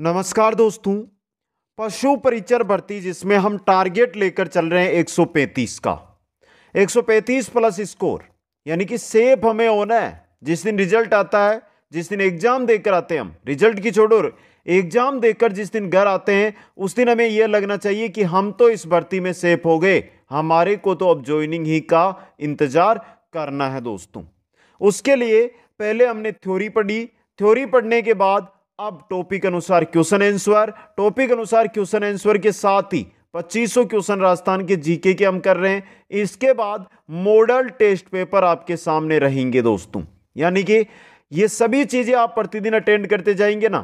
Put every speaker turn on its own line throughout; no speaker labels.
नमस्कार दोस्तों पशु परिचर भर्ती जिसमें हम टारगेट लेकर चल रहे हैं 135 का 135 प्लस स्कोर यानी कि सेफ हमें होना है जिस दिन रिजल्ट आता है जिस दिन एग्जाम देकर आते हैं हम रिजल्ट की छोड़ो एग्जाम देकर जिस दिन घर आते हैं उस दिन हमें यह लगना चाहिए कि हम तो इस भर्ती में सेफ हो गए हमारे को तो अब ज्वाइनिंग ही का इंतजार करना है दोस्तों उसके लिए पहले हमने थ्योरी पढ़ी थ्योरी पढ़ने के बाद अब टॉपिक अनुसार क्वेश्चन आंसर टॉपिक अनुसार क्वेश्चन आंसर के साथ ही 2500 क्वेश्चन राजस्थान के जीके के हम कर रहे हैं इसके बाद मॉडल टेस्ट पेपर आपके सामने रहेंगे दोस्तों यानी कि ये सभी चीज़ें आप प्रतिदिन अटेंड करते जाएंगे ना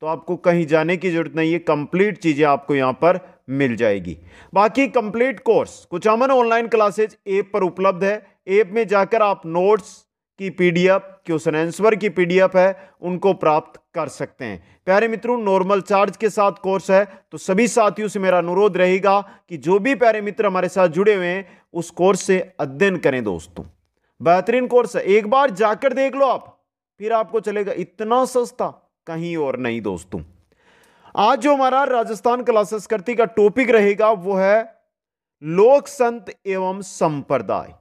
तो आपको कहीं जाने की जरूरत नहीं है कंप्लीट चीज़ें आपको यहां पर मिल जाएगी बाकी कंप्लीट कोर्स कुछ अमन ऑनलाइन क्लासेज ऐप पर उपलब्ध है ऐप में जाकर आप नोट्स की पीडीएफ क्वेश्चन आंसर की पीडीएफ है उनको प्राप्त कर सकते हैं प्यारे मित्रों नॉर्मल चार्ज के साथ कोर्स है तो सभी साथियों से मेरा अनुरोध रहेगा कि जो भी प्यारे मित्र हमारे साथ जुड़े हुए हैं उस कोर्स से अध्ययन करें दोस्तों बेहतरीन कोर्स है एक बार जाकर देख लो आप फिर आपको चलेगा इतना सस्ता कहीं और नहीं दोस्तों आज जो हमारा राजस्थान कला संस्कृति का टॉपिक रहेगा वो है लोक संत एवं संप्रदाय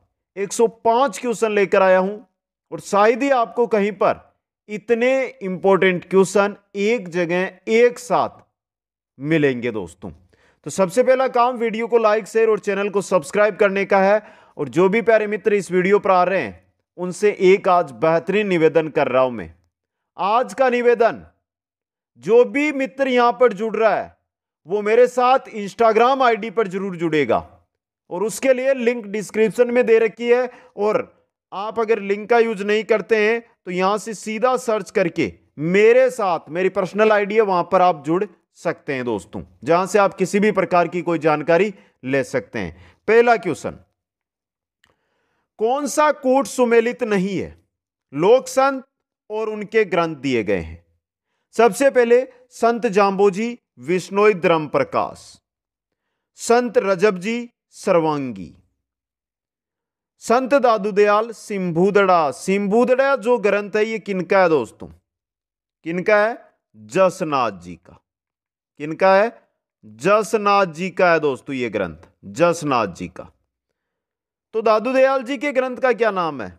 105 क्वेश्चन लेकर आया हूं और शायद ही आपको कहीं पर इतने इंपॉर्टेंट क्वेश्चन एक जगह एक साथ मिलेंगे दोस्तों तो सबसे पहला काम वीडियो को लाइक शेयर और चैनल को सब्सक्राइब करने का है और जो भी प्यारे मित्र इस वीडियो पर आ रहे हैं उनसे एक आज बेहतरीन निवेदन कर रहा हूं मैं आज का निवेदन जो भी मित्र यहां पर जुड़ रहा है वो मेरे साथ इंस्टाग्राम आईडी पर जरूर जुड़ेगा और उसके लिए लिंक डिस्क्रिप्शन में दे रखी है और आप अगर लिंक का यूज नहीं करते हैं तो यहां से सीधा सर्च करके मेरे साथ मेरी पर्सनल आईडी है वहां पर आप जुड़ सकते हैं दोस्तों जहां से आप किसी भी प्रकार की कोई जानकारी ले सकते हैं पहला क्वेश्चन कौन सा कोट सुमेलित नहीं है लोक संत और उनके ग्रंथ दिए गए हैं सबसे पहले संत जाम्बोजी विष्णोई धर्म प्रकाश संत रजब जी सर्वांगी संत दादू दयाल सिंभूदड़ा सिंभूदड़ा जो ग्रंथ है ये किनका है दोस्तों किनका है जसनाथ जी का किनका है जसनाथ जी का है दोस्तों ये ग्रंथ जसनाथ जी का तो दादू दयाल जी के ग्रंथ का क्या नाम है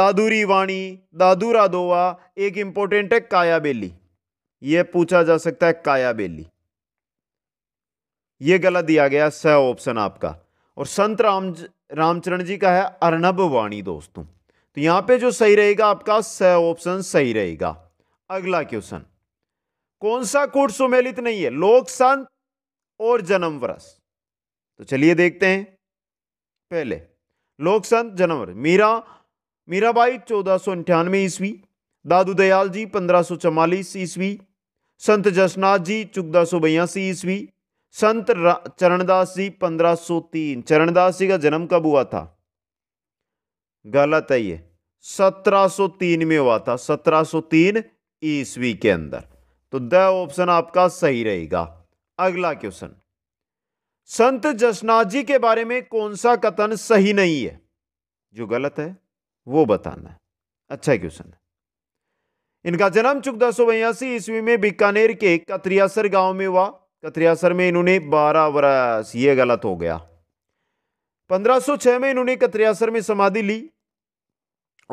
दादूरी वाणी दादू रादोवा एक इंपॉर्टेंट है काया बेली यह पूछा जा सकता है काया बेली यह गलत दिया गया स ऑप्शन आपका और संत राम रामचरण जी का है अर्नब वाणी दोस्तों तो यहां पे जो सही रहेगा आपका स ऑप्शन सही रहेगा अगला क्वेश्चन कौन सा कूट सुमेलित नहीं है लोक संत और जन्म वर्ष तो चलिए देखते हैं पहले लोक संत जन्म वर्ष मीरा मीराबाई चौदह सौ अंठानवे ईस्वी दादू दयाल जी पंद्रह सौ चवालीस ईस्वी संत जसनाथ जी चौदह सौ बयासी ईस्वी संत चरणदास जी तीन चरणदास जी का जन्म कब हुआ था गलत है ये सत्रह तीन में हुआ था सत्रह तीन ईस्वी के अंदर तो द ऑप्शन आपका सही रहेगा अगला क्वेश्चन संत जसनाथ जी के बारे में कौन सा कथन सही नहीं है जो गलत है वो बताना है अच्छा क्वेश्चन है इनका जन्म चौदह सौ बयासी ईस्वी में बीकानेर के कतरियासर गांव में हुआ कतरियासर में इन्होंने बारह बरस ये गलत हो गया 1506 में इन्होंने कतरियासर में समाधि ली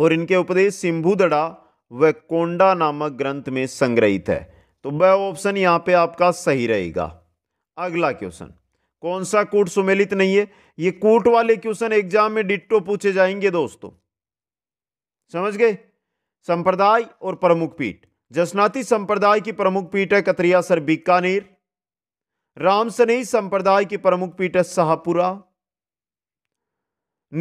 और इनके उपदेश सिंभुदड़ा व कोंडा नामक ग्रंथ में संग्रहित है तो वह ऑप्शन यहाँ पे आपका सही रहेगा अगला क्वेश्चन कौन सा कूट सुमेलित नहीं है ये कूट वाले क्वेश्चन एग्जाम में डिट्टो पूछे जाएंगे दोस्तों समझ गए संप्रदाय और प्रमुख पीठ जसनाती संप्रदाय की प्रमुख पीठ है कतरियासर बीकानेर रामसनेही संप्रदाय के प्रमुख पीठ है शाहपुरा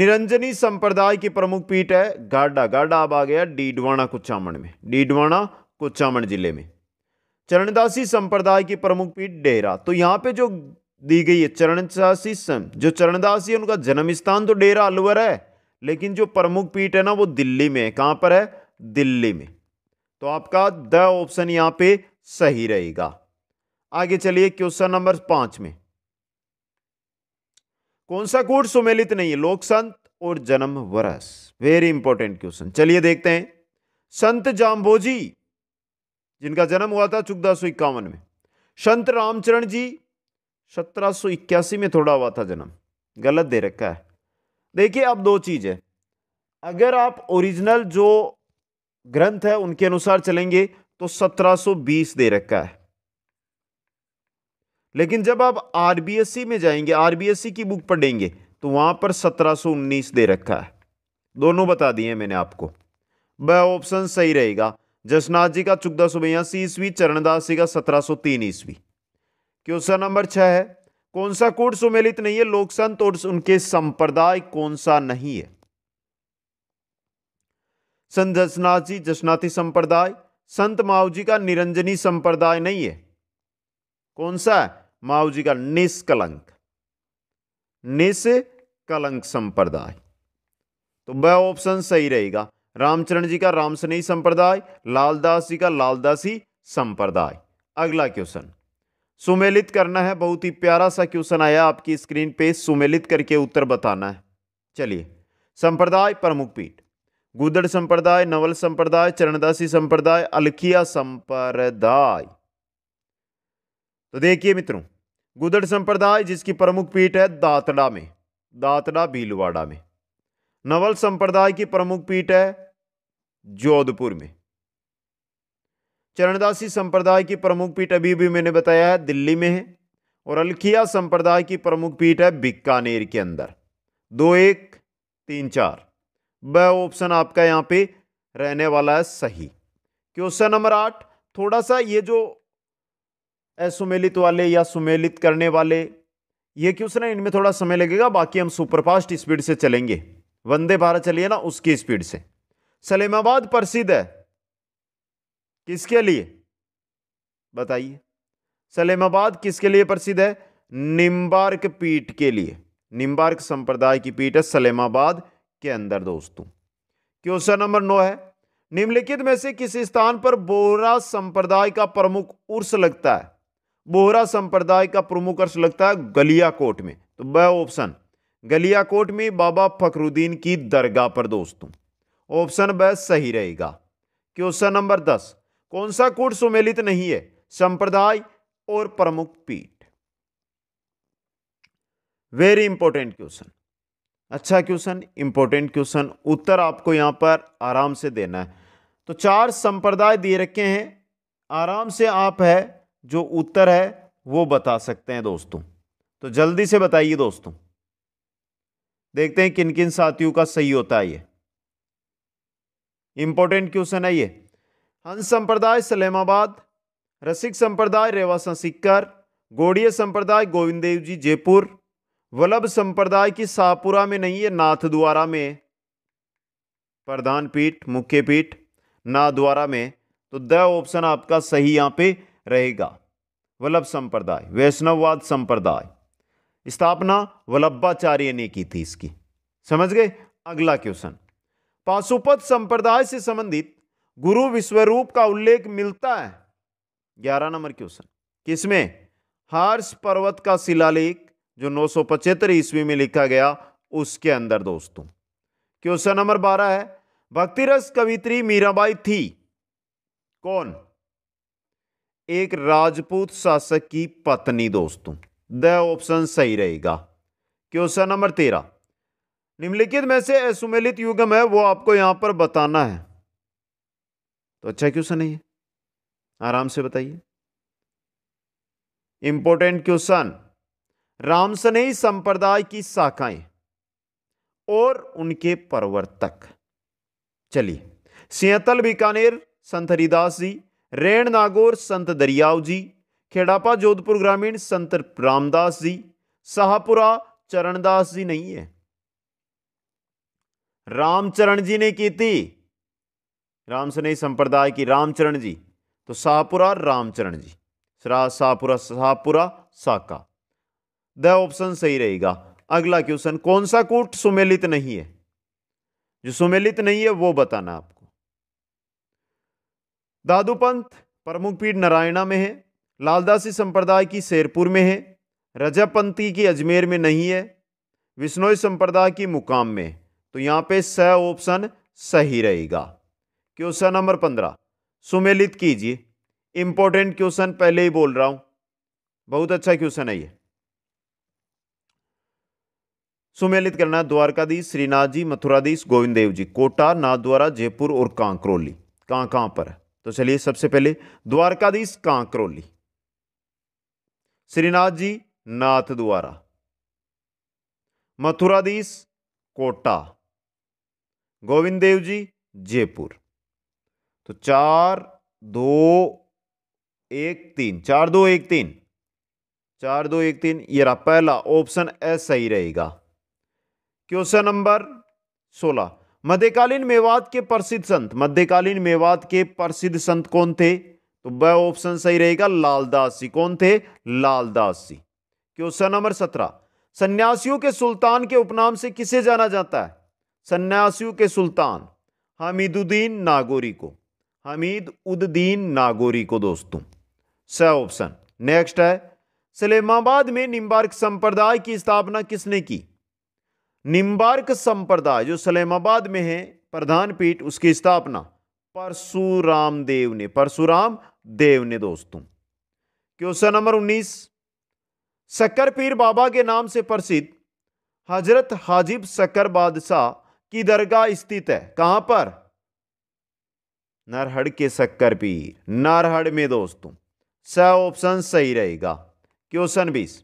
निरंजनी संप्रदाय की प्रमुख पीठ है गाडा गाडा अब आ गया डीडवाणा कुचामण में डीडवाणा कुचामण जिले में चरणदासी संप्रदाय की प्रमुख पीठ डेरा तो यहाँ पे जो दी गई है चरणदासी जो चरणदासी है उनका जन्म स्थान तो डेरा अलवर है लेकिन जो प्रमुख पीठ है ना वो दिल्ली में है कहाँ पर है दिल्ली में तो आपका द ऑप्शन यहाँ पे सही रहेगा आगे चलिए क्वेश्चन नंबर पांच में कौन सा कोड सुमेलित नहीं है लोक संत और जन्म वर्ष वेरी इंपॉर्टेंट क्वेश्चन चलिए देखते हैं संत जाम्बोजी जिनका जन्म हुआ था चौदह सौ इक्यावन में संत रामचरण जी सत्रह सो इक्यासी में थोड़ा हुआ था जन्म गलत दे रखा है देखिए अब दो चीज़ है अगर आप ओरिजिनल जो ग्रंथ है उनके अनुसार चलेंगे तो 1720 दे रखा है लेकिन जब आप आरबीएससी में जाएंगे आरबीएससी की बुक पढ़ेंगे तो वहाँ पर सत्रह उन्नीस दे रखा है दोनों बता दिए मैंने आपको वह ऑप्शन सही रहेगा जसनाथ जी का चुगदा सौ बयासी ईस्वी चरणदास जी का सत्रह सौ तीन ईस्वी क्वेश्चन नंबर छः है कौन सा कोर्ट सुमेलित नहीं है लोक संत और उनके संप्रदाय कौन सा नहीं है संत जसनाथ जी जसनाथी संप्रदाय संत माओ जी का निरंजनी संप्रदाय नहीं है कौन सा है माऊ जी का निष्कलंक निष्कलंक संप्रदाय तो वह ऑप्शन सही रहेगा रामचरण जी का रामसनेही संप्रदाय लालदास जी का लालदासी संप्रदाय अगला क्वेश्चन सुमेलित करना है बहुत ही प्यारा सा क्वेश्चन आया आपकी स्क्रीन पे सुमेलित करके उत्तर बताना है चलिए संप्रदाय प्रमुख पीठ गुदड़ संप्रदाय नवल संप्रदाय चरणदासी संप्रदाय अलखिया संप्रदाय तो देखिए मित्रों गुदड़ संप्रदाय जिसकी प्रमुख पीठ है दातड़ा में दातड़ा भीलवाड़ा में नवल संप्रदाय की प्रमुख पीठ है जोधपुर में चरणदासी संप्रदाय की प्रमुख पीठ अभी भी मैंने बताया है दिल्ली में है और अलखिया संप्रदाय की प्रमुख पीठ है बीकानेर के अंदर दो एक तीन चार वह ऑप्शन आपका यहाँ पे रहने वाला है सही क्वेश्चन नंबर आठ थोड़ा सा ये जो असुमेलित वाले या सुमेलित करने वाले ये क्यों सुना इनमें थोड़ा समय लगेगा बाकी हम सुपरफास्ट स्पीड से चलेंगे वंदे भारत चलिए ना उसकी स्पीड से सलेमाबाद प्रसिद्ध है किसके लिए बताइए सलेमाबाद किसके लिए प्रसिद्ध है निम्बार्क पीठ के लिए निम्बार्क संप्रदाय की पीठ है सलेमाबाद के अंदर दोस्तों क्वेश्चन नंबर नौ है निम्नलिखित में से किस स्थान पर बोरा संप्रदाय का प्रमुख उर्स लगता है बोहरा संप्रदाय का प्रमुख अर्श लगता है गलिया कोट में तो वह ऑप्शन गलिया कोट में बाबा फखरुद्दीन की दरगाह पर दोस्तों ऑप्शन वह सही रहेगा क्वेश्चन नंबर दस कौन सा कोट सुमेलित नहीं है संप्रदाय और प्रमुख पीठ वेरी इंपॉर्टेंट क्वेश्चन अच्छा क्वेश्चन इंपॉर्टेंट क्वेश्चन उत्तर आपको यहां पर आराम से देना है तो चार संप्रदाय दिए रखे हैं आराम से आप है जो उत्तर है वो बता सकते हैं दोस्तों तो जल्दी से बताइए दोस्तों देखते हैं किन किन साथियों का सही होता है ये इंपॉर्टेंट क्वेश्चन है ये हंस संप्रदाय सलेमाबाद रसिक संप्रदाय रेवासा सिक्कर गोडिय संप्रदाय गोविंद देव जी जयपुर वल्लभ संप्रदाय की शाहपुरा में नहीं है नाथ द्वारा में प्रधान पीठ मुख्य पीठ नाथ द्वारा में तो द ऑप्शन आपका सही यहां पे रहेगा वल्लभ संप्रदाय वैष्णववाद संप्रदाय स्थापना वल्लभाचार्य ने की थी इसकी समझ गए अगला क्वेश्चन पाशुपत संप्रदाय से संबंधित गुरु विश्वरूप का उल्लेख मिलता है ग्यारह नंबर क्वेश्चन किसमें हर्ष पर्वत का शिलालेख जो नौ सौ पचहत्तर ईस्वी में लिखा गया उसके अंदर दोस्तों क्वेश्चन नंबर बारह है भक्तिरस कवित्री मीराबाई थी कौन एक राजपूत शासक की पत्नी दोस्तों द ऑप्शन सही रहेगा क्वेश्चन नंबर तेरह निम्नलिखित में से असुमेलित युगम है वो आपको यहां पर बताना है तो अच्छा क्वेश्चन है ये आराम से बताइए इंपॉर्टेंट क्वेश्चन रामसनेही संप्रदाय की शाखाएं और उनके प्रवर्तक चलिए सियतल बीकानेर संत हरिदास जी रैण नागौर संत दरियाव जी खेड़ापा जोधपुर ग्रामीण संत रामदास जी शाहपुरा चरणदास जी नहीं है रामचरण जी ने की थी राम सनई संप्रदाय की रामचरण जी तो शाहपुरा रामचरण जी शाहपुरा शाहपुरा साका द ऑप्शन सही रहेगा अगला क्वेश्चन कौन सा कूट सुमेलित नहीं है जो सुमेलित नहीं है वो बताना आप दादू पंथ प्रमुख पीठ नारायणा में है लालदासी संप्रदाय की शेरपुर में है रजापंथी की अजमेर में नहीं है विष्णोई संप्रदाय की मुकाम में तो यहाँ पे स ऑप्शन सही रहेगा क्वेश्चन नंबर पंद्रह सुमेलित कीजिए इंपॉर्टेंट क्वेश्चन पहले ही बोल रहा हूँ बहुत अच्छा क्वेश्चन है ये सुमेलित करना द्वारकाधीश श्रीनाथ जी मथुराधीश गोविंद देव जी कोटा नाथद्वारा जयपुर और कांकरोली कहाँ कहाँ पर है तो चलिए सबसे पहले द्वारकाधीश कांकरोली श्रीनाथ जी नाथ द्वारा मथुराधीश कोटा गोविंद देव जी जयपुर तो चार दो एक तीन चार दो एक तीन चार दो एक तीन ये रहा पहला ऑप्शन ए सही रहेगा क्वेश्चन नंबर सोलह मध्यकालीन मेवात के प्रसिद्ध संत मध्यकालीन मेवात के प्रसिद्ध संत कौन थे तो वह ऑप्शन सही रहेगा लालदास जी कौन थे लालदास जी क्वेश्चन नंबर सत्रह सन्यासियों के सुल्तान के उपनाम से किसे जाना जाता है सन्यासियों के सुल्तान हमीदुद्दीन नागोरी को हमीद उद्दीन नागोरी को दोस्तों स ऑप्शन नेक्स्ट है सलेमाबाद में निम्बार्क संप्रदाय की स्थापना किसने की निम्बार्क संप्रदाय जो सलेमाबाद में है प्रधान पीठ उसकी स्थापना परशुराम देव ने परशुराम देव ने दोस्तों क्वेश्चन नंबर 19 शक्कर पीर बाबा के नाम से प्रसिद्ध हजरत हाजिब शक्कर बादशाह की दरगाह स्थित है कहां पर नरहड़ के शक्कर पीर नरहड़ में दोस्तों स ऑप्शन सही रहेगा क्वेश्चन बीस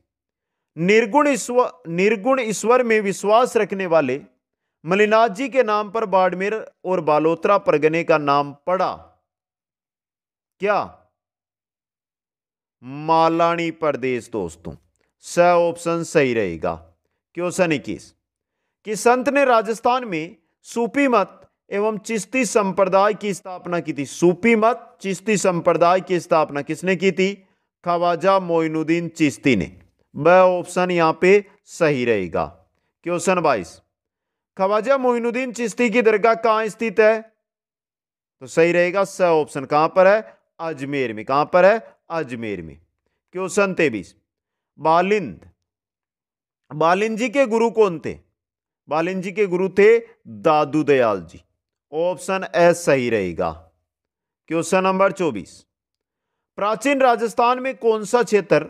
निर्गुण ईश्वर निर्गुण ईश्वर में विश्वास रखने वाले मलिनाथ जी के नाम पर बाड़मेर और बालोतरा परगने का नाम पड़ा क्या मालानी प्रदेश दोस्तों स ऑप्शन सही रहेगा क्वेश्चन इक्कीस कि संत ने राजस्थान में सूपी मत एवं चिश्ती संप्रदाय की स्थापना की थी सूपी मत चिश्ती संप्रदाय की स्थापना किसने की थी खवाजा मोइनुद्दीन चिश्ती ने वह ऑप्शन यहाँ पे सही रहेगा क्वेश्चन बाईस खवाजा मोइनुद्दीन चिश्ती की दरगाह कहाँ स्थित है तो सही रहेगा स ऑप्शन कहाँ पर है अजमेर में कहाँ पर है अजमेर में क्वेश्चन तेबीस बालिंद बालिंद जी के गुरु कौन थे बालिन जी के गुरु थे दादू दयाल जी ऑप्शन ए सही रहेगा क्वेश्चन नंबर चौबीस प्राचीन राजस्थान में कौन सा क्षेत्र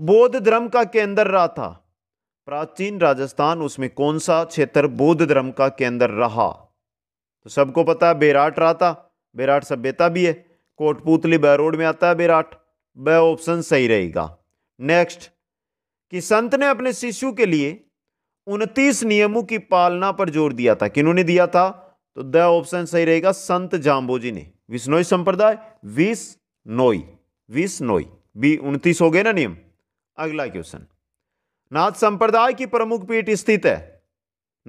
बौद्ध धर्म का केंद्र रहा था प्राचीन राजस्थान उसमें कौन सा क्षेत्र बौद्ध धर्म का केंद्र रहा तो सबको पता है बेराट रहा था बेराट सभ्यता भी है कोटपुतली बैरोड में आता है बेराट वह ऑप्शन सही रहेगा नेक्स्ट कि संत ने अपने शिशु के लिए उनतीस नियमों की पालना पर जोर दिया था किन्होंने दिया था तो द ऑप्शन सही रहेगा संत जाम्बोजी ने विष्णोई संप्रदाय विस नोई विस नोई बी उनतीस हो गए ना नियम अगला क्वेश्चन नाथ संप्रदाय की प्रमुख पीठ स्थित है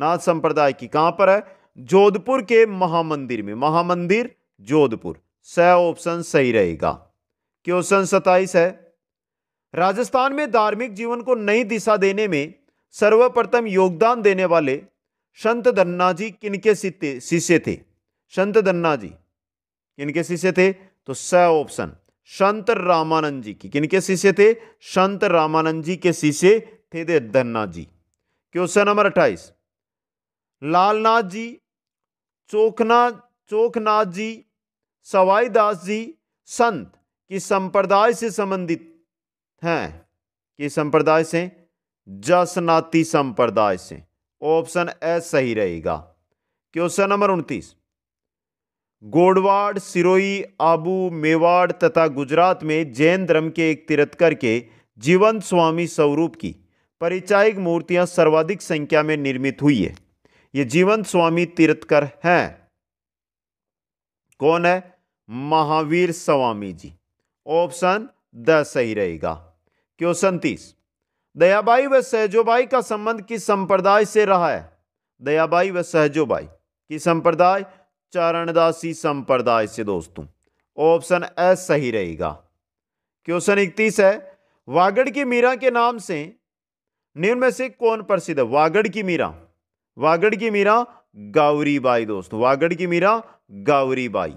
नाथ संप्रदाय की कहां पर है जोधपुर के महामंदिर में महामंदिर जोधपुर स ऑप्शन सही रहेगा क्वेश्चन सताइस है राजस्थान में धार्मिक जीवन को नई दिशा देने में सर्वप्रथम योगदान देने वाले संत धन्ना जी किनके शिष्य थे संत धन्ना जी किनके शिष्य थे तो स ऑप्शन संत रामानंद जी की किनके शिष्य थे संत रामानंद जी के शिष्य थे थे धन्ना जी क्वेश्चन नंबर अट्ठाईस लालनाथ जी चोखना चोखनाथ जी सवाई दास जी संत किस संप्रदाय से संबंधित हैं किस संप्रदाय से जसनाती संप्रदाय से ऑप्शन ए सही रहेगा क्वेश्चन नंबर उनतीस गोडवाड़ सिरोही आबू मेवाड़ तथा गुजरात में जैन धर्म के एक तीर्थकर के जीवन स्वामी स्वरूप की परिचायिक मूर्तियां सर्वाधिक संख्या में निर्मित हुई है ये जीवन स्वामी तीर्थकर हैं कौन है महावीर स्वामी जी ऑप्शन द सही रहेगा क्वेश्चन तीस दयाबाई व सहजोबाई का संबंध किस संप्रदाय से रहा है दयाबाई व सहजोबाई की संप्रदाय चारणदासी संप्रदाय से दोस्तों ऑप्शन ए सही रहेगा क्वेश्चन इकतीस है वागड़ की मीरा के नाम से निम्न में से कौन प्रसिद्ध है वागड़ की मीरा वागड़ की मीरा गावरी बाई दोस्तों वागड़ की मीरा गावरी बाई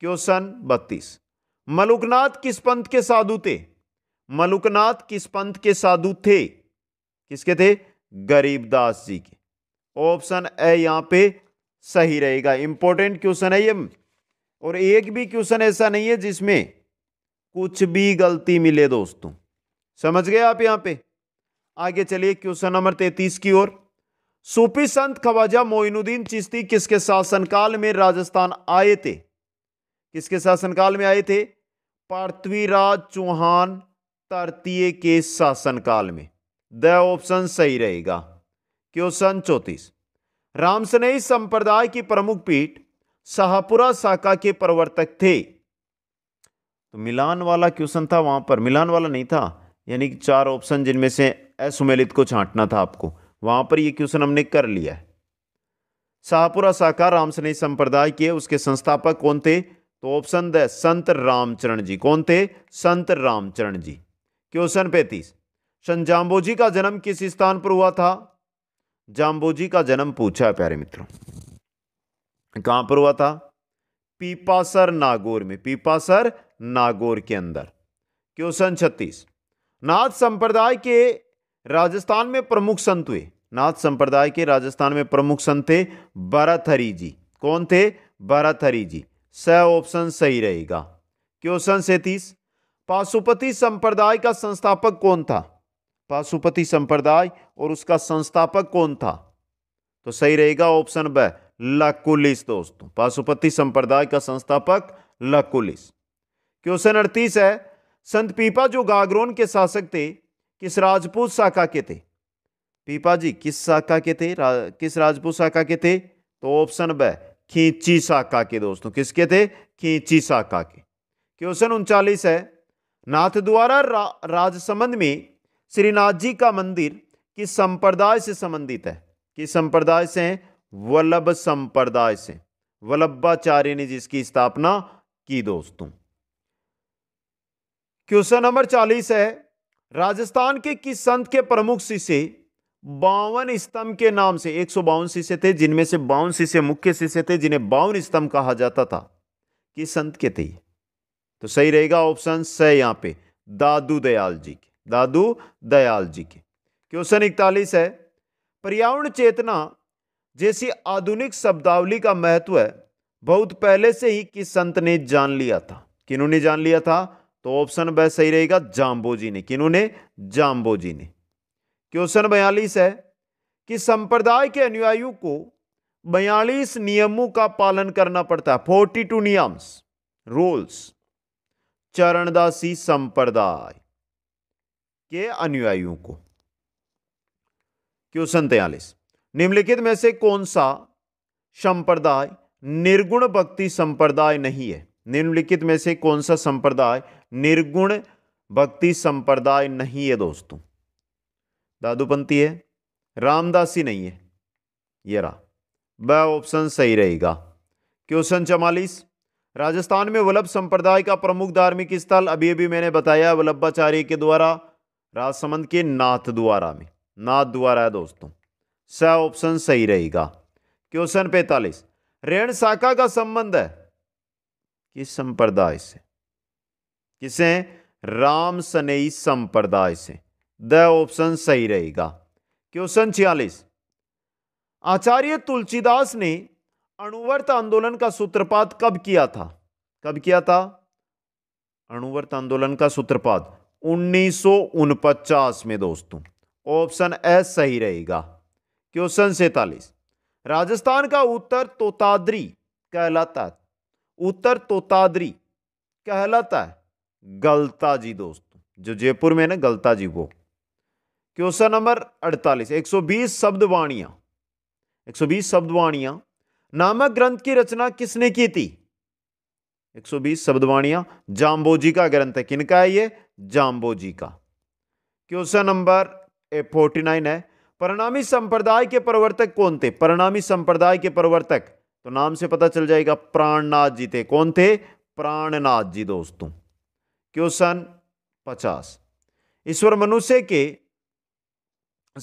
क्वेश्चन बत्तीस मलुकनाथ किस पंथ के साधु थे मलुकनाथ किस पंथ के साधु थे किसके थे गरीबदास जी के ऑप्शन ए यहां पे सही रहेगा इंपॉर्टेंट क्वेश्चन है ये और एक भी क्वेश्चन ऐसा नहीं है जिसमें कुछ भी गलती मिले दोस्तों समझ गए आप यहां पे आगे चलिए क्वेश्चन नंबर तैतीस की ओर सूफी संत खवाजा मोइनुद्दीन चिश्ती किसके शासनकाल में राजस्थान आए थे किसके शासनकाल में आए थे पृथ्वीराज चौहान तृतीय के शासनकाल में द ऑप्शन सही रहेगा क्वेश्चन चौतीस रामसनेही संप्रदाय की प्रमुख पीठ शाहपुरा शाखा के प्रवर्तक थे तो मिलान वाला क्वेश्चन था वहां पर मिलान वाला नहीं था यानी कि चार ऑप्शन जिनमें से असुमेलित को छांटना था आपको वहां पर ये क्वेश्चन हमने कर लिया है शाहपुरा शाखा रामसनेही संप्रदाय के उसके संस्थापक कौन थे तो ऑप्शन द संत रामचरण जी कौन थे संत रामचरण जी क्वेश्चन पैंतीस संजाम्बोजी का जन्म किस स्थान पर हुआ था जी का जन्म पूछा है प्यारे मित्रों कहां पर हुआ था पीपासर नागौर में पीपासर नागौर के अंदर क्वेश्चन छत्तीस नाथ संप्रदाय के राजस्थान में प्रमुख संत हुए नाथ संप्रदाय के राजस्थान में प्रमुख संत थे भरतहरी जी कौन थे भरतहरी जी स ऑप्शन सही रहेगा क्वेश्चन सैतीस पाशुपति संप्रदाय का संस्थापक कौन था पाशुपति संप्रदाय और उसका संस्थापक कौन था तो सही रहेगा ऑप्शन ब लकुलिस दोस्तों पाशुपति संप्रदाय का संस्थापक लकुलिस क्वेश्चन अड़तीस है संत पीपा जो गागरोन के शासक थे किस राजपूत शाखा के थे पीपा जी किस शाखा के थे रा, किस राजपूत शाखा के थे तो ऑप्शन ब खींची शाखा के दोस्तों किसके थे खींची शाखा के क्वेश्चन उनचालीस है नाथ द्वारा रा, राजसमंद में श्रीनाथ जी का मंदिर किस संप्रदाय से संबंधित है किस संप्रदाय से है वल्लभ संप्रदाय से वल्लभाचार्य ने जिसकी स्थापना की दोस्तों क्वेश्चन नंबर चालीस है राजस्थान के किस संत के प्रमुख शिष्य बावन स्तंभ के नाम से एक सौ बावन शिष्य थे जिनमें से बावन शिष्य मुख्य शिष्य थे जिन्हें बावन स्तंभ कहा जाता था किस संत के थे तो सही रहेगा ऑप्शन स यहां पे दादू दयाल जी के दादू दयाल जी के क्वेश्चन इकतालीस है पर्यावरण चेतना जैसी आधुनिक शब्दावली का महत्व है बहुत पहले से ही किस संत ने जान लिया था ने जान लिया था तो ऑप्शन बह सही रहेगा जाम्बो जी ने ने जाम्बो जी ने क्वेश्चन बयालीस है कि संप्रदाय के अनुयायियों को बयालीस नियमों का पालन करना पड़ता है फोर्टी टू नियम्स रूल्स चरणदासी संप्रदाय के अनुयायियों को क्वेश्चन तयालीस निम्नलिखित में से कौन सा संप्रदाय निर्गुण भक्ति संप्रदाय नहीं है निम्नलिखित में से कौन सा संप्रदाय निर्गुण भक्ति संप्रदाय नहीं है दोस्तों दादूपंथी है रामदासी नहीं है ये रहा वह ऑप्शन सही रहेगा क्वेश्चन चवालीस राजस्थान में वल्लभ संप्रदाय का प्रमुख धार्मिक स्थल अभी अभी मैंने बताया वल्लभाचार्य के द्वारा राजसमंद के नाथ द्वारा में नाथ द्वारा है दोस्तों स ऑप्शन सही रहेगा क्वेश्चन पैंतालीस रेण शाखा का संबंध है किस संप्रदाय से किसे राम सनेई संप्रदाय से द ऑप्शन सही रहेगा क्वेश्चन छियालीस आचार्य तुलसीदास ने अणुवर्त आंदोलन का सूत्रपात कब किया था कब किया था अणुवर्त आंदोलन का सूत्रपात उन्नीस में दोस्तों ऑप्शन ए सही रहेगा क्वेश्चन सैतालीस राजस्थान का उत्तर तोतादरी कहलाता है उत्तर तोतादरी कहलाता है गलता जी दोस्तों जो जयपुर में ना गलता जी वो क्वेश्चन नंबर 48 120 शब्द वाणिया 120 शब्द वाणिया नामक ग्रंथ की रचना किसने की थी 120 शब्दवाणियां जाम्बो जी का ग्रंथ है किनका है ये जाम्बो जी का क्वेश्चन नंबर फोर्टी नाइन है परिणामी संप्रदाय के प्रवर्तक कौन थे परिणामी संप्रदाय के प्रवर्तक तो नाम से पता चल जाएगा प्राणनाथ जी थे कौन थे प्राणनाथ जी दोस्तों क्वेश्चन पचास ईश्वर मनुष्य के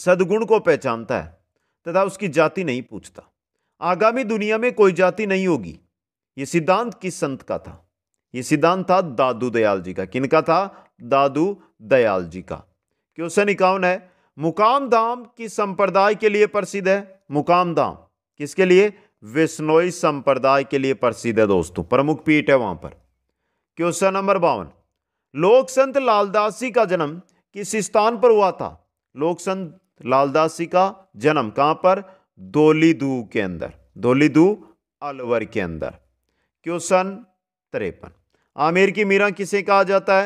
सदगुण को पहचानता है तथा उसकी जाति नहीं पूछता आगामी दुनिया में कोई जाति नहीं होगी ये सिद्धांत किस संत का था ये सिद्धांत था दादू दयाल जी का किनका था दादू दयाल जी का क्वेश्चन इक्यावन है मुकाम धाम किस संप्रदाय के लिए प्रसिद्ध है मुकाम धाम किसके लिए विष्णोई संप्रदाय के लिए प्रसिद्ध है दोस्तों प्रमुख पीठ है वहां पर क्वेश्चन नंबर बावन लोक संत लालदास जी का जन्म किस स्थान पर हुआ था लोक संत लालदास जी का जन्म कहां पर दोलीदू के अंदर दोलीदू अलवर के अंदर क्वेश्चन तिरपन आमेर की मीरा किसे कहा जाता है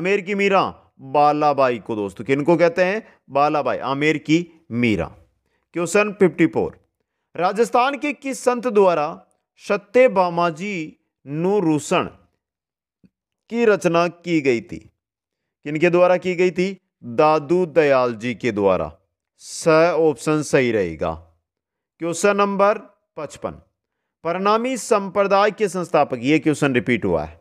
आमेर की मीरा बालाबाई को दोस्तों किनको कहते हैं बालाबाई आमेर की Mira question fifty four Rajasthan के किस संत द्वारा सत्य बामाजी नूरूषण की रचना की गई थी किनके द्वारा की गई थी दादू दयाल जी के द्वारा स ऑप्शन सही रहेगा क्वेश्चन नंबर पचपन परनामी संप्रदाय के संस्थापक ये क्वेश्चन रिपीट हुआ है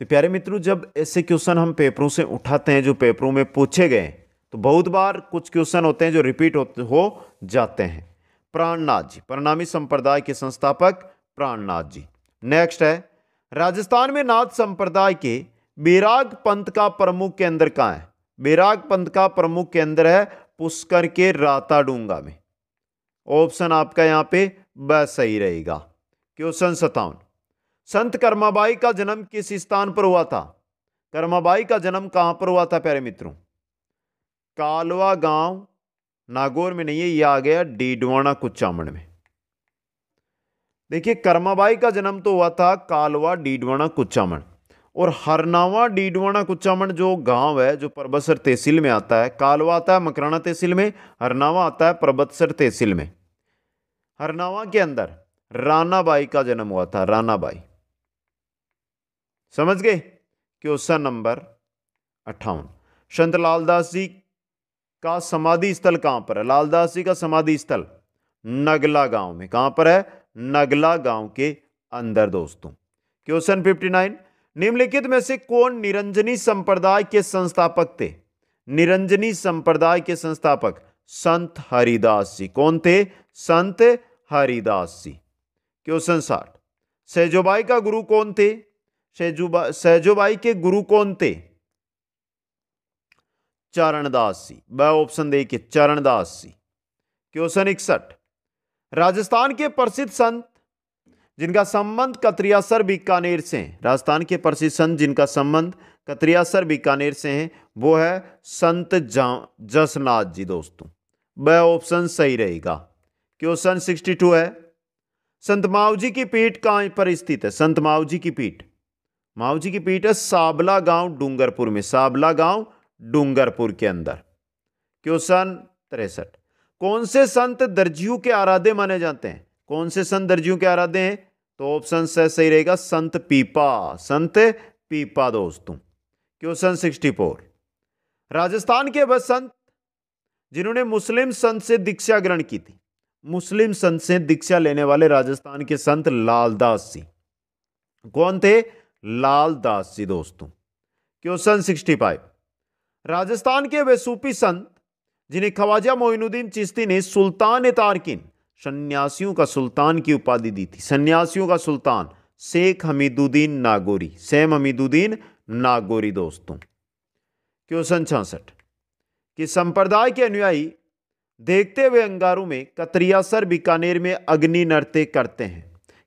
तो प्यारे मित्रों जब ऐसे क्वेश्चन हम पेपरों से उठाते हैं जो पेपरों में पूछे गए तो बहुत बार कुछ क्वेश्चन होते हैं जो रिपीट हो जाते हैं प्राणनाथ जी परनामी संप्रदाय के संस्थापक प्राणनाथ जी नेक्स्ट है राजस्थान में नाथ संप्रदाय के बैराग पंथ का प्रमुख केंद्र कहाँ है बैराग पंथ का प्रमुख केंद्र है पुष्कर के राताडूंगा में ऑप्शन आपका यहाँ पे बस सही रहेगा क्वेश्चन सतावन संत कर्माबाई का जन्म किस स्थान पर हुआ था कर्माबाई का जन्म कहाँ पर हुआ था प्यारे मित्रों कालवा गांव नागौर में नहीं है ये आ गया डीडवाना कुचामण में देखिए कर्माबाई का जन्म तो हुआ था कालवा डीडवाना कुचामण और हरनावा डीडवाना कुचामण जो गांव है जो परबतसर तहसील में आता है कालवा आता है मकराना तहसील में हरनावा आता है परबतसर तहसील में हरनावा के अंदर रानाबाई का जन्म हुआ था रानाबाई समझ गए क्वेश्चन नंबर अट्ठावन संत लालदास जी का समाधि स्थल कहां पर है लालदास जी का समाधि स्थल नगला गांव में कहां पर है नगला गांव के अंदर दोस्तों क्वेश्चन फिफ्टी नाइन निम्नलिखित में से कौन निरंजनी संप्रदाय के संस्थापक थे निरंजनी संप्रदाय के संस्थापक संत हरिदास जी कौन थे संत हरिदास जी क्वेश्चन साठ सहजोबाई का गुरु कौन थे सहजोबा सहजोबाई के गुरु कौन थे चरणदास जी वह ऑप्शन देखिए चरणदास जी क्वेश्चन इकसठ राजस्थान के प्रसिद्ध संत जिनका संबंध कतरियासर बीकानेर से है राजस्थान के प्रसिद्ध संत जिनका संबंध कतरियासर बीकानेर से है वो है संत जसनाथ जी दोस्तों वह ऑप्शन सही रहेगा क्वेश्चन सिक्सटी टू है संत मावजी की पीठ कहाँ पर स्थित है संत मावजी की पीठ मावजी की पीठ है साबला गांव डूंगरपुर में साबला गांव डूंगरपुर के अंदर क्वेश्चन तिरसठ कौन से संत दर्जियों के आराधे माने जाते हैं कौन से संत दर्जियों के आराधे हैं तो ऑप्शन सही रहेगा संत पीपा संत पीपा दोस्तों क्वेश्चन सिक्सटी फोर राजस्थान के वह संत जिन्होंने मुस्लिम संत से दीक्षा ग्रहण की थी मुस्लिम संत से दीक्षा लेने वाले राजस्थान के संत लालदास जी कौन थे लालदास जी दोस्तों क्वेश्चन सिक्सटी फाइव राजस्थान के वे सूफी संत जिन्हें ख्वाजा मोइनुद्दीन चिश्ती ने सुल्तान ए तारकिन सन्यासियों का सुल्तान की उपाधि दी थी सन्यासियों का सुल्तान शेख हमीदुद्दीन नागोरी सेम हमीदुद्दीन नागोरी दोस्तों क्वेश्चन छियासठ कि संप्रदाय के अनुयायी देखते हुए अंगारों में कतरियासर बीकानेर में अग्नि नृत्य करते हैं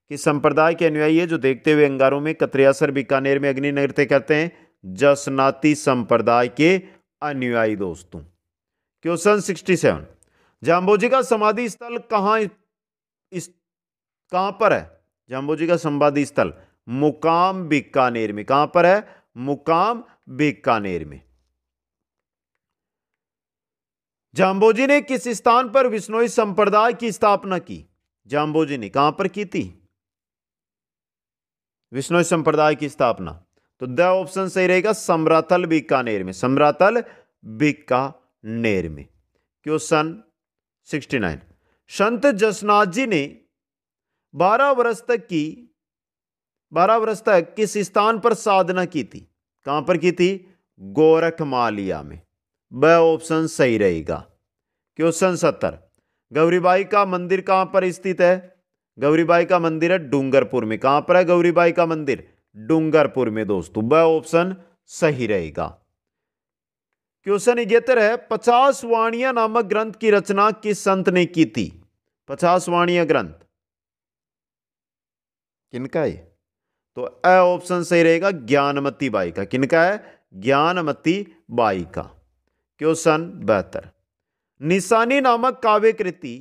कि संप्रदाय के अनुयायी है जो देखते हुए अंगारों में कतरियासर बीकानेर में अग्नि नृत्य करते हैं जसनाती संप्रदाय के अनुयायी दोस्तों क्वेश्चन सिक्सटी सेवन जाम्बोजी का समाधि स्थल कहाँ इस कहाँ पर है जाम्बोजी का समाधि स्थल मुकाम बीकानेर में कहाँ पर है मुकाम बीकानेर में जाम्बोजी ने किस स्थान पर विष्णोई संप्रदाय की स्थापना की जाम्बोजी ने कहां पर की थी विष्णोई संप्रदाय की स्थापना तो द ऑप्शन सही रहेगा सम्रातल बीकानेर में सम्रातल बीकानेर में क्वेश्चन 69 संत जसनाथ जी ने 12 वर्ष तक की 12 वर्ष तक किस स्थान पर साधना की थी कहां पर की थी गोरख मालिया में ब ऑप्शन सही रहेगा क्वेश्चन सत्तर गौरीबाई का मंदिर कहाँ पर स्थित है गौरीबाई का मंदिर है डूंगरपुर में कहाँ पर है गौरीबाई का मंदिर डूंगरपुर में दोस्तों वह ऑप्शन सही रहेगा क्वेश्चन इकहत्तर है पचास वाणिया नामक ग्रंथ की रचना किस संत ने की थी पचास वाणिया ग्रंथ किनका है तो ए ऑप्शन सही रहेगा ज्ञानमती बाई का किनका है ज्ञानमती बाई का सन बेहतर निशानी नामक काव्य कृति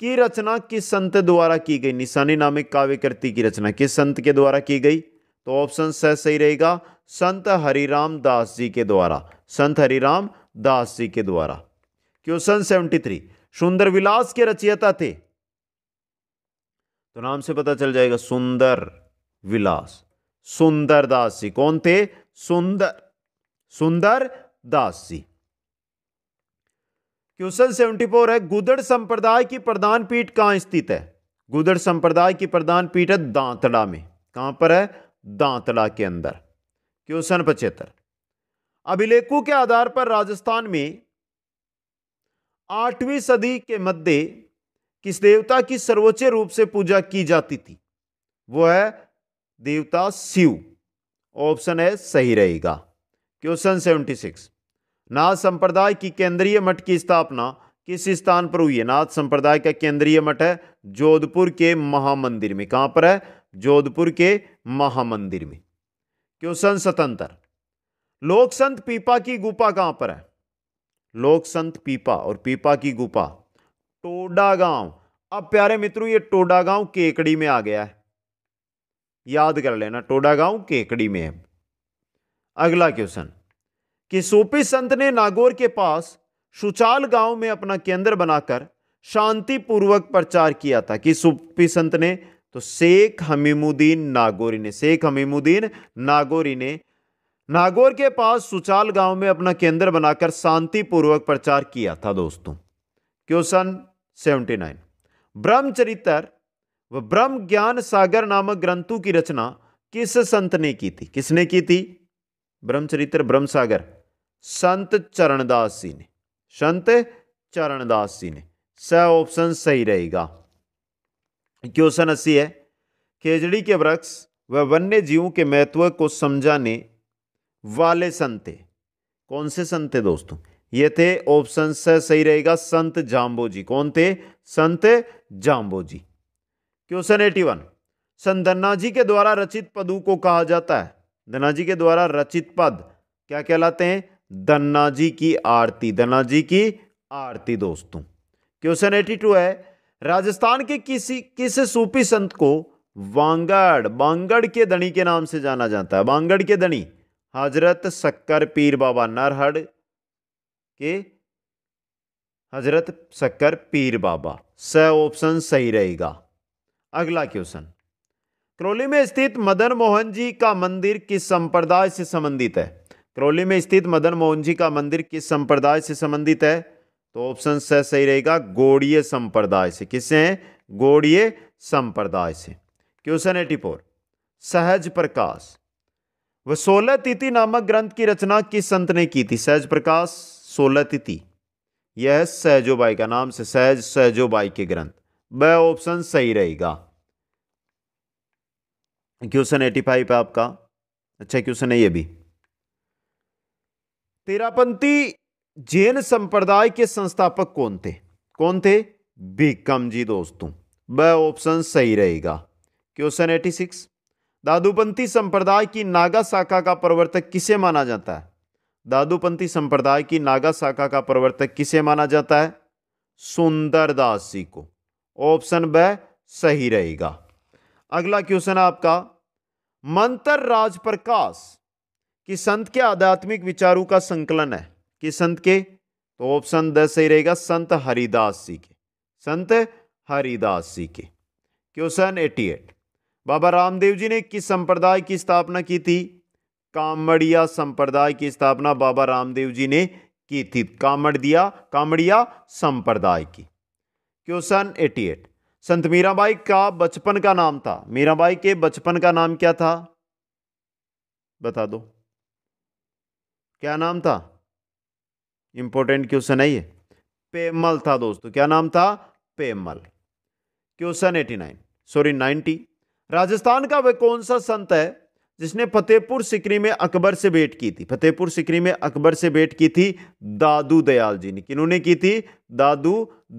की रचना किस संत द्वारा की गई निशानी नामक काव्य कृति की रचना किस संत के द्वारा की गई तो ऑप्शन सह सही रहेगा संत हरिराम दास जी के द्वारा संत हरिराम दास जी के द्वारा क्वेश्चन सेवेंटी थ्री सुंदर विलास के रचयिता थे तो नाम से पता चल जाएगा सुंदर विलास सुंदर दास जी कौन थे Sundar Sundar Das ji question seventy four है गुदड़ संप्रदाय की प्रधान पीठ कहाँ स्थित है गुदड़ संप्रदाय की प्रधान पीठ है दांतड़ा में कहाँ पर है दांतड़ा के अंदर क्वेश्चन पचहत्तर अभिलेखों के आधार पर राजस्थान में आठवीं सदी के मध्य किस देवता की सर्वोच्च रूप से पूजा की जाती थी वो है देवता शिव ऑप्शन है सही रहेगा क्वेश्चन सेवेंटी सिक्स नाथ संप्रदाय की केंद्रीय मठ की स्थापना किस स्थान पर हुई है नाथ संप्रदाय का केंद्रीय मठ है जोधपुर के महामंदिर में कहां पर है जोधपुर के महामंदिर में क्वेश्चन स्वतंत्र लोक संत पीपा की गुफा कहां पर है लोक संत पीपा और पीपा की गुफा टोडा गांव अब प्यारे मित्रों ये टोडा गांव केकड़ी में आ गया है याद कर लेना टोडा गांव केकड़ी में है अगला क्वेश्चन कि सोपी संत ने नागौर के पास शुचाल गांव में अपना केंद्र बनाकर शांतिपूर्वक प्रचार किया था कि सोपी संत ने तो शेख हमीमुद्दीन नागौरी ने शेख हमीमुद्दीन नागौरी ने नागौर के पास सुचाल गांव में अपना केंद्र बनाकर शांतिपूर्वक प्रचार किया था दोस्तों क्वेश्चन सेवेंटी नाइन ब्रह्मचरित्र व ब्रह्म ज्ञान सागर नामक ग्रंथों की रचना किस संत ने की थी किसने की थी ब्रह्मचरित्र ब्रह्म सागर संत चरणदास जी ने संत चरणदास जी ने स ऑप्शन सही रहेगा क्वेश्चन अस्सी है खेजड़ी के वृक्ष व वन्य जीवों के महत्व को समझाने वाले संत कौन से संत थे दोस्तों ये थे ऑप्शन स सही रहेगा संत जाम्बो जी कौन थे संत Jambo ji question eighty one संत धन्ना जी के द्वारा रचित पदों को कहा जाता है धन्ना जी के द्वारा रचित पद क्या कहलाते हैं दन्ना जी की आरती दन्ना जी की आरती दोस्तों क्वेश्चन एटी टू है राजस्थान के किसी किस सूफी संत को वांगड़ बांगड़ के दणी के नाम से जाना जाता है बांगड़ के दणी हजरत शक्कर पीर बाबा नरहड़ के हजरत शक्कर पीर बाबा स ऑप्शन सही रहेगा अगला क्वेश्चन करौली में स्थित मदन मोहन जी का मंदिर किस संप्रदाय से संबंधित है करौली में स्थित मदन मोहन जी का मंदिर किस संप्रदाय से संबंधित है तो ऑप्शन स सही रहेगा गोडिय संप्रदाय से किससे हैं गोडिय संप्रदाय से क्वेश्चन एटी फोर सहज प्रकाश वह तिथि नामक ग्रंथ की रचना किस संत ने की थी सहज प्रकाश सोलह तिथि यह सहजोबाई का नाम से सहज सहजोबाई के ग्रंथ वह ऑप्शन सही रहेगा क्वेश्चन एटी फाइव है आपका अच्छा क्वेश्चन है ये भी तेरापंथी जैन संप्रदाय के संस्थापक कौन थे कौन थे बीकम जी दोस्तों वह ऑप्शन सही रहेगा क्वेश्चन एटी सिक्स दादूपंथी संप्रदाय की नागा शाखा का प्रवर्तक किसे माना जाता है दादूपंथी संप्रदाय की नागा शाखा का प्रवर्तक किसे माना जाता है सुंदरदास जी को ऑप्शन ब सही रहेगा अगला क्वेश्चन आपका मंत्र राज प्रकाश कि संत के आध्यात्मिक विचारों का संकलन है कि संत के तो ऑप्शन दस सही रहेगा संत हरिदास जी के संत हरिदास जी के क्वेश्चन एटी एट बाबा रामदेव जी ने किस संप्रदाय की स्थापना की थी कामड़िया संप्रदाय की स्थापना बाबा रामदेव जी ने की थी कामड़िया कामड़िया संप्रदाय की क्वेश्चन एटी एट संत मीराबाई का बचपन का नाम था मीराबाई के बचपन का नाम क्या था बता दो क्या नाम था इंपॉर्टेंट क्वेश्चन है ये पेमल था दोस्तों क्या नाम था Pemal question eighty nine sorry ninety Rajasthan का वह कौन सा संत है जिसने फतेहपुर सिकरी में अकबर से भेंट की थी फतेहपुर सिकरी में अकबर से भेंट की थी दादू दयाल जी ने किन्होंने की थी दादू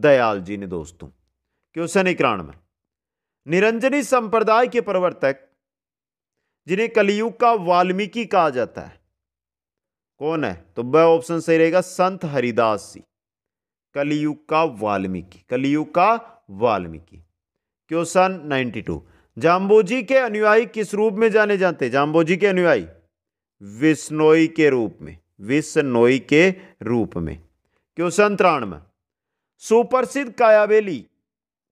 दयाल जी ने दोस्तों क्वेश्चन इक्यानवे निरंजनी संप्रदाय के प्रवर्तक जिन्हें कलियुग का वाल्मीकि कहा जाता है कौन है तो वह ऑप्शन सही रहेगा संत हरिदास जी कलियुग का वाल्मीकि कलियुग का Valmiki question ninety two Jamboji के अनुयायी किस रूप में जाने जाते जाम्बोजी के अनुयायी विष्णोई के रूप में विष्णोई के रूप में क्वेश्चन त्राण में सुप्रसिद्ध कायाबेली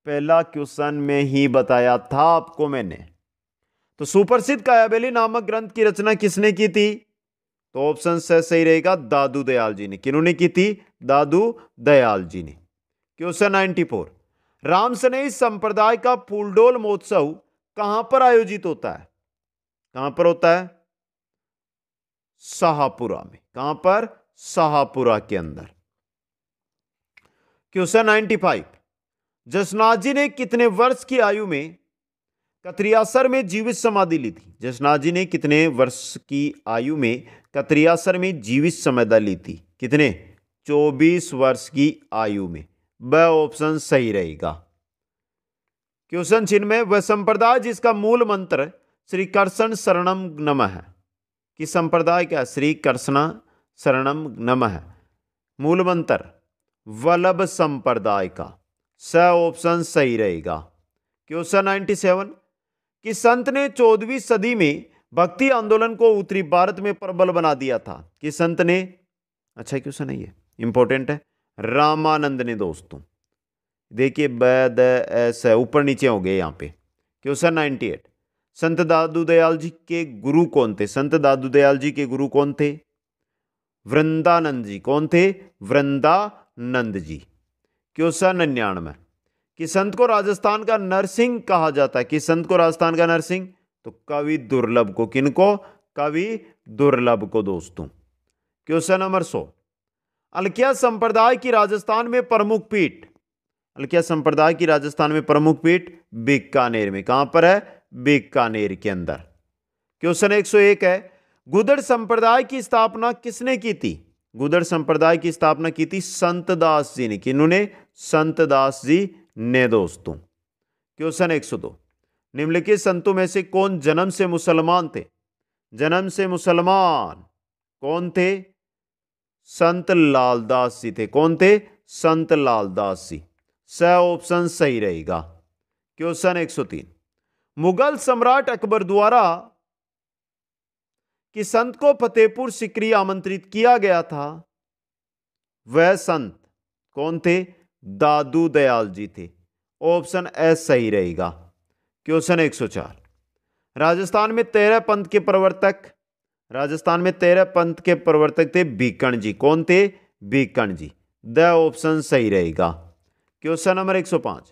पहला क्वेश्चन में ही बताया था आपको मैंने तो सुप्रसिद्ध कायाबेली नामक ग्रंथ की रचना किसने की थी तो ऑप्शन से सही रहेगा दादू दयाल जी ने किनों ने की थी दादू दयाल जी ने क्वेश्चन नाइन्टी फोर राम संप्रदाय का फूलडोल महोत्सव कहां पर आयोजित होता है कहां पर होता है शाहपुरा में कहां पर शाहपुरा के अंदर question ninety five Jasnath ji ने कितने वर्ष की आयु में कतरियासर में जीवित समाधि ली थी जसनाथ जी ने कितने वर्ष की आयु में कतरियासर में जीवित समय ली थी कितने 24 वर्ष की आयु में वह ऑप्शन सही रहेगा क्वेश्चन चिन्ह में वह संप्रदाय जिसका मूल मंत्र श्री कृष्ण शरणम नम है कि संप्रदाय क्या श्री कृष्ण शरणम नम है मूल मंत्र वल्लभ संप्रदाय का स ऑप्शन सही रहेगा क्वेश्चन नाइन्टी सेवन कि संत ने चौदहवीं सदी में भक्ति आंदोलन को उत्तरी भारत में प्रबल बना दिया था कि संत ने अच्छा क्वेश्चन सुना ये इंपॉर्टेंट है रामानंद ने दोस्तों देखिए बैद ऐसे ऊपर नीचे हो गए यहाँ पे क्वेश्चन नाइनटी एट संत दादू दयाल जी के गुरु कौन थे संत दादू दयाल जी के गुरु कौन थे वृंदानंद जी कौन थे वृंदानंद जी क्वेश्चन निन्यानवे कि संत को राजस्थान का नरसिंह कहा जाता है कि संत को राजस्थान का नरसिंह तो कवि दुर्लभ को किनको कवि दुर्लभ को दोस्तों क्वेश्चन नंबर सो अलकिया संप्रदाय की राजस्थान में प्रमुख पीठ अलकिया संप्रदाय की राजस्थान में प्रमुख पीठ बीकानेर में कहां पर है बीकानेर के अंदर क्वेश्चन 101 है गुदड़ संप्रदाय की स्थापना किसने की थी गुदड़ संप्रदाय की स्थापना की थी संतदास जी ने कि संत दास जी ने दोस्तों क्वेश्चन 102 निम्नलिखित संतों में से कौन जन्म से मुसलमान थे जन्म से मुसलमान कौन थे संत लालदास जी थे कौन थे संत लालदास जी स ऑप्शन सही रहेगा क्वेश्चन 103 मुगल सम्राट अकबर द्वारा कि संत को फतेहपुर सिकरी आमंत्रित किया गया था वह संत कौन थे दादू दयाल जी थे ऑप्शन एस सही रहेगा क्वेश्चन 104 राजस्थान में तेरह पंथ के प्रवर्तक राजस्थान में तेरह पंथ के प्रवर्तक थे बीकण जी कौन थे बीकण जी द ऑप्शन सही रहेगा क्वेश्चन नंबर 105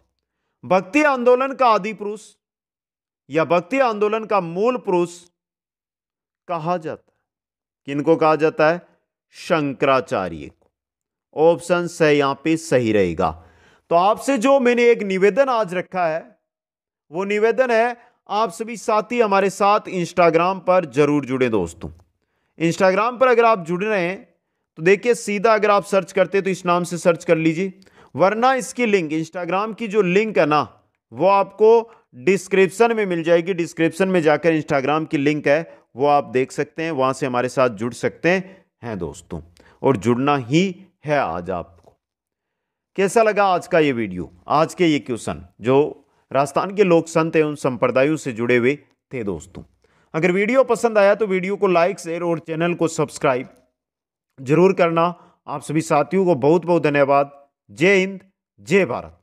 भक्ति आंदोलन का आदि पुरुष या भक्ति आंदोलन का मूल पुरुष कहा जाता है किनको कहा जाता है शंकराचार्य को ऑप्शन सही यहां पे सही रहेगा तो आपसे जो मैंने एक निवेदन आज रखा है वो निवेदन है आप सभी साथी हमारे साथ इंस्टाग्राम पर जरूर जुड़े दोस्तों इंस्टाग्राम पर अगर आप जुड़ रहे हैं तो देखिए सीधा अगर आप सर्च करते हैं तो इस नाम से सर्च कर लीजिए वरना इसकी लिंक इंस्टाग्राम की जो लिंक है ना वो आपको डिस्क्रिप्शन में मिल जाएगी डिस्क्रिप्शन में जाकर इंस्टाग्राम की लिंक है वो आप देख सकते हैं वहाँ से हमारे साथ जुड़ सकते हैं, हैं दोस्तों और जुड़ना ही है आज आपको कैसा लगा आज का ये वीडियो आज के ये क्वेश्चन जो राजस्थान के लोग संत एवं संप्रदायों से जुड़े हुए थे दोस्तों अगर वीडियो पसंद आया तो वीडियो को लाइक शेयर और चैनल को सब्सक्राइब जरूर करना आप सभी साथियों को बहुत बहुत धन्यवाद जय हिंद जय भारत